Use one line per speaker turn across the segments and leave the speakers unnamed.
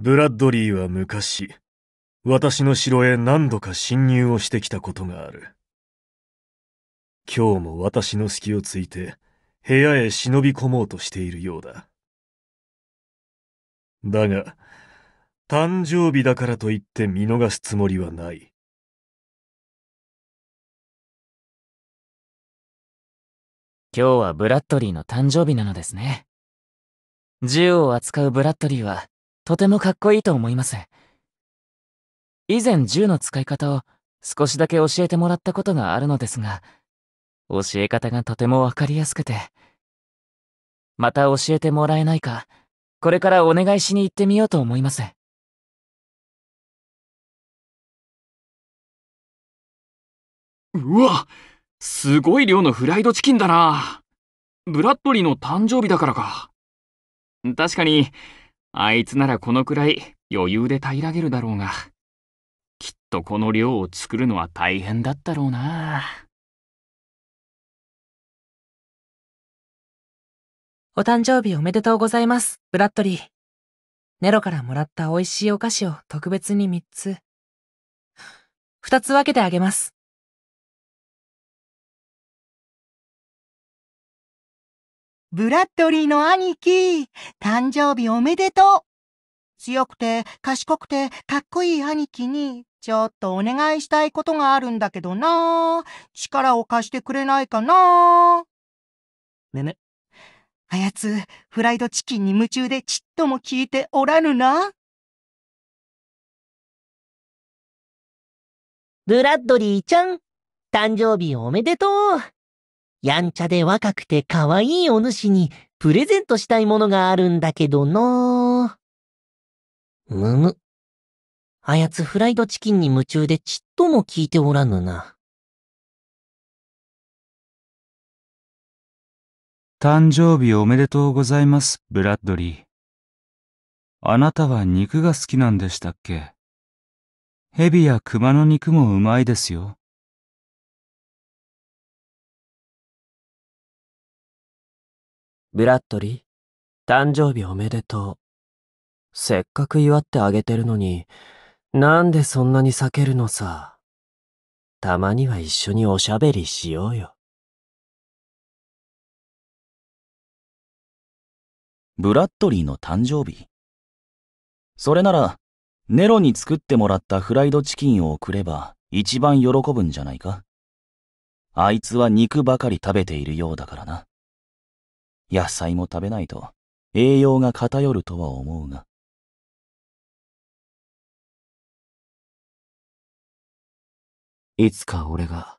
ブラッドリーは昔、私の城へ何度か侵入をしてきたことがある。今日も私の隙をついて、部屋へ忍び込もうとしているようだ。だが、誕生日だからといって見逃すつもりはない。今日はブラッドリーの誕生日なのですね。銃を扱うブラッドリーはとてもかっこいいと思います。以前銃の使い方を少しだけ教えてもらったことがあるのですが、教え方がとてもわかりやすくて、また教えてもらえないか、これからお願いしに行ってみようと思います。うわすごい量のフライドチキンだな。ブラッドリーの誕生日だからか。確かに、あいつならこのくらい余裕で平らげるだろうが、きっとこの量を作るのは大変だったろうな。お誕生日おめでとうございます、ブラッドリー。ネロからもらった美味しいお菓子を特別に3つ。2つ分けてあげます。ブラッドリーの兄貴、誕生日おめでとう。強くて賢くてかっこいい兄貴に、ちょっとお願いしたいことがあるんだけどな力を貸してくれないかなむむ。あやつ、フライドチキンに夢中でちっとも聞いておらぬな。ブラッドリーちゃん、誕生日おめでとう。やんちゃで若くて可愛いお主にプレゼントしたいものがあるんだけどなむむ。あやつフライドチキンに夢中でちっとも聞いておらぬな。誕生日おめでとうございます、ブラッドリー。あなたは肉が好きなんでしたっけ蛇や熊の肉もうまいですよ。ブラッドリー、誕生日おめでとう。せっかく祝ってあげてるのに、なんでそんなに避けるのさ。たまには一緒におしゃべりしようよ。ブラッドリーの誕生日。それなら、ネロに作ってもらったフライドチキンを送れば一番喜ぶんじゃないかあいつは肉ばかり食べているようだからな。野菜も食べないと栄養が偏るとは思うが。いつか俺が、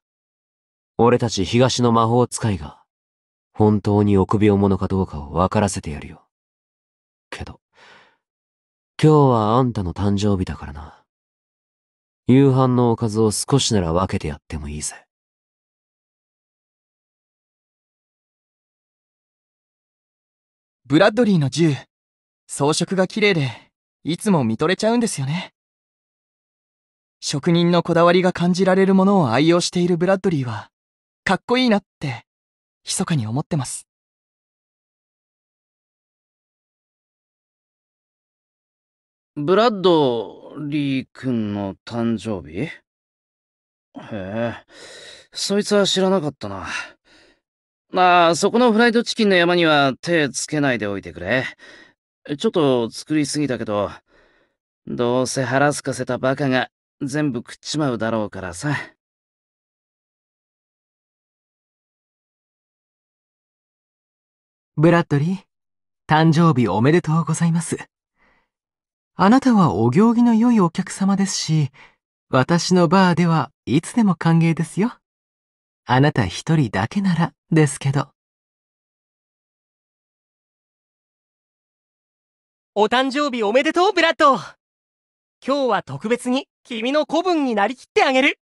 俺たち東の魔法使いが、本当に臆病者かどうかを分からせてやるよ。けど、今日はあんたの誕生日だからな。夕飯のおかずを少しなら分けてやってもいいぜ。ブラッドリーの銃、装飾が綺麗で、いつも見とれちゃうんですよね。職人のこだわりが感じられるものを愛用しているブラッドリーは、かっこいいなって、密かに思ってます。ブラッドリー君の誕生日へえ、そいつは知らなかったな。まあ、そこのフライドチキンの山には手つけないでおいてくれ。ちょっと作りすぎたけど、どうせ腹すかせたバカが全部食っちまうだろうからさ。ブラッドリー、誕生日おめでとうございます。あなたはお行儀の良いお客様ですし、私のバーではいつでも歓迎ですよ。あなた一人だけならですけど。お誕生日おめでとう、ブラッド今日は特別に君の子分になりきってあげる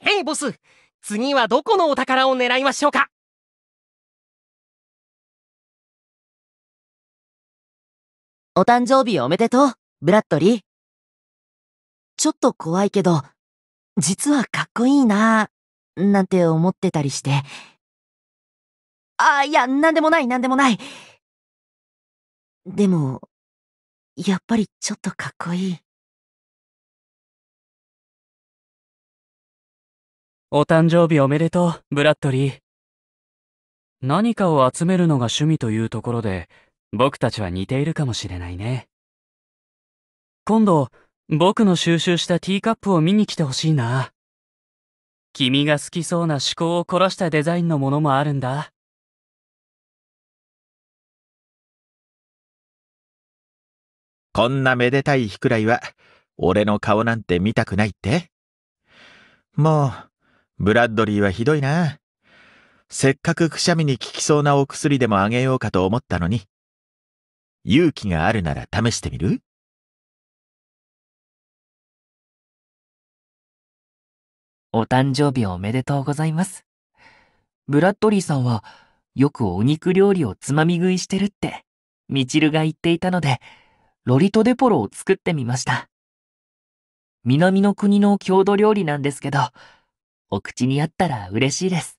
ヘイ、ボス次はどこのお宝を狙いましょうかお誕生日おめでとう、ブラッドリー。ちょっと怖いけど、実はかっこいいなぁ、なんて思ってたりして、あ、あ、いや、なんでもない、なんでもない。でも、やっぱりちょっとかっこいい。お誕生日おめでとう、ブラッドリー。何かを集めるのが趣味というところで、僕たちは似ているかもしれないね。今度、僕の収集したティーカップを見に来てほしいな。君が好きそうな思考を凝らしたデザインのものもあるんだ。こんなめでたい日くらいは、俺の顔なんて見たくないってもう、ブラッドリーはひどいな。せっかくくしゃみに効きそうなお薬でもあげようかと思ったのに。勇気があるなら試してみるお誕生日おめでとうございます。ブラッドリーさんは、よくお肉料理をつまみ食いしてるって、みちるが言っていたので、ロリトデポロを作ってみました。南の国の郷土料理なんですけど、お口に合ったら嬉しいです。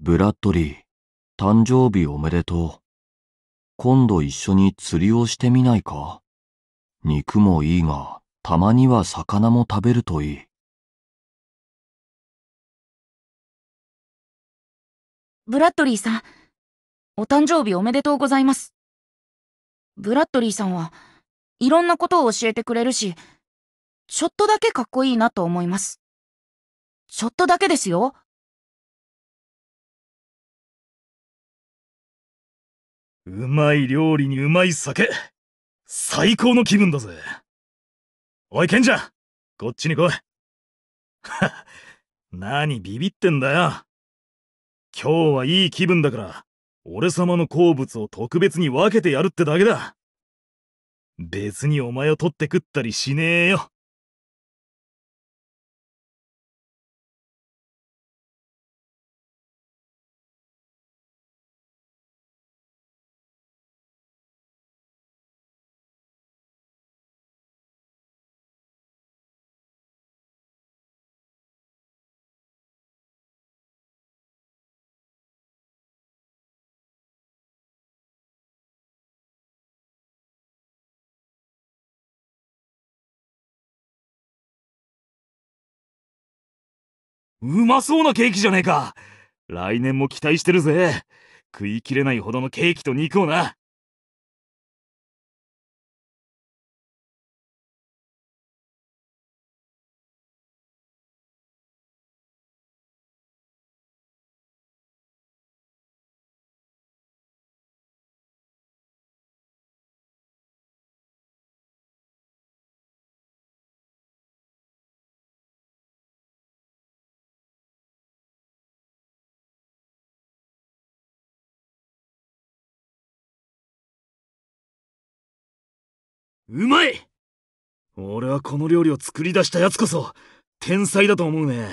ブラッドリー、誕生日おめでとう。今度一緒に釣りをしてみないか肉もいいが、たまには魚も食べるといい。ブラッドリーさん、お誕生日おめでとうございます。ブラッドリーさんはいろんなことを教えてくれるし、ちょっとだけかっこいいなと思います。ちょっとだけですよ。うまい料理にうまい酒。最高の気分だぜ。おい、ケンちゃん、こっちに来い。何ビビってんだよ。今日はいい気分だから、俺様の好物を特別に分けてやるってだけだ。別にお前を取って食ったりしねえよ。うまそうなケーキじゃねえか。来年も期待してるぜ。食いきれないほどのケーキと肉をな。うまい俺はこの料理を作り出した奴こそ天才だと思うね。